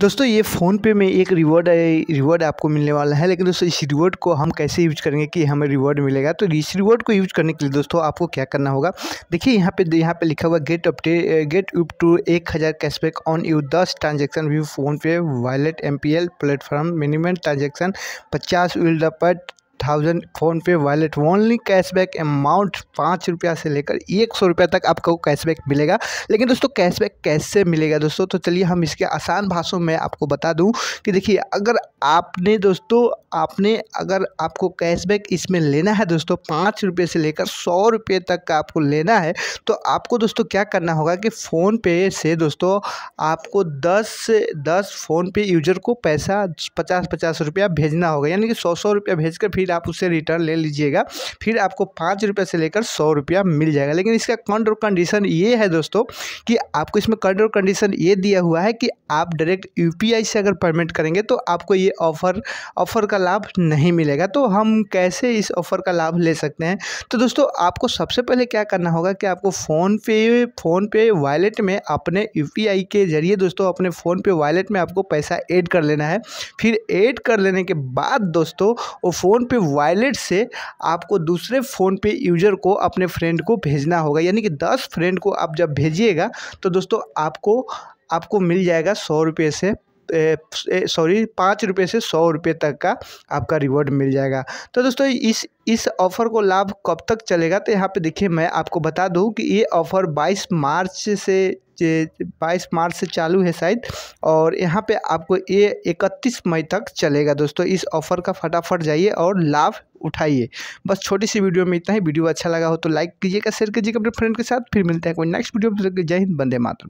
दोस्तों ये फ़ोन पे में एक रिवॉर्ड रिवॉर्ड आपको मिलने वाला है लेकिन दोस्तों इस रिवॉर्ड को हम कैसे यूज करेंगे कि हमें रिवॉर्ड मिलेगा तो इस रिवॉर्ड को यूज करने के लिए दोस्तों आपको क्या करना होगा देखिए यहाँ पे यहाँ पे लिखा हुआ get update get up to एक हज़ार कैशबैक ऑन यू दस transaction via PhonePe wallet M P L platform minimum transaction पचास will the thousand PhonePe wallet only cashback amount पाँच रुपया से लेकर एक सौ रुपया तक आपको कैशबैक मिलेगा लेकिन दोस्तों कैशबैक कैसे मिलेगा दोस्तों तो चलिए हम इसके आसान भाषा में आपको बता दूं कि देखिए अगर आपने दोस्तों आपने अगर आपको कैशबैक इसमें लेना है दोस्तों पाँच रुपये से लेकर सौ रुपये तक का आपको लेना है तो आपको दोस्तों क्या करना होगा कि फ़ोनपे से दोस्तों आपको दस से दस फ़ोनपे यूजर को पैसा पचास पचास रुपया भेजना होगा यानी कि सौ सौ रुपया भेज कर फिर फिर आप उसे रिटर्न ले लीजिएगा फिर आपको पाँच रुपये से लेकर सौ रुपया मिल जाएगा लेकिन इसका कंड और कंडीशन ये है दोस्तों कि आपको इसमें कंड और कंडीशन ये दिया हुआ है कि आप डायरेक्ट यू से अगर पेमेंट करेंगे तो आपको ये ऑफ़र ऑफ़र का लाभ नहीं मिलेगा तो हम कैसे इस ऑफ़र का लाभ ले सकते हैं तो दोस्तों आपको सबसे पहले क्या करना होगा कि आपको फ़ोन पे फ़ोन पे वॉलेट में अपने यू के ज़रिए दोस्तों अपने फ़ोन पे वॉलेट में आपको पैसा ऐड कर लेना है फिर ऐड कर लेने के बाद दोस्तों वो फ़ोन पे पे वॉलेट से आपको दूसरे फ़ोन पे यूज़र को अपने फ्रेंड को भेजना होगा यानी कि दस फ्रेंड को आप जब भेजिएगा तो दोस्तों आपको आपको मिल जाएगा सौ रुपये से सॉरी पाँच रुपये से सौ रुपये तक का आपका रिवॉर्ड मिल जाएगा तो दोस्तों इस इस ऑफ़र को लाभ कब तक चलेगा तो यहाँ पे देखिए मैं आपको बता दूँ कि ये ऑफ़र 22 मार्च से बाईस मार्च से चालू है शायद और यहाँ पे आपको ये इकतीस मई तक चलेगा दोस्तों इस ऑफ़र का फटाफट जाइए और लाभ उठाइए बस छोटी सी वीडियो में इतना ही वीडियो अच्छा लगा हो तो लाइक कीजिएगा शेयर कीजिएगा अपने फ्रेंड के साथ फिर मिलते हैं कोई नेक्स्ट वीडियो में जय हिंद बंदे मातरम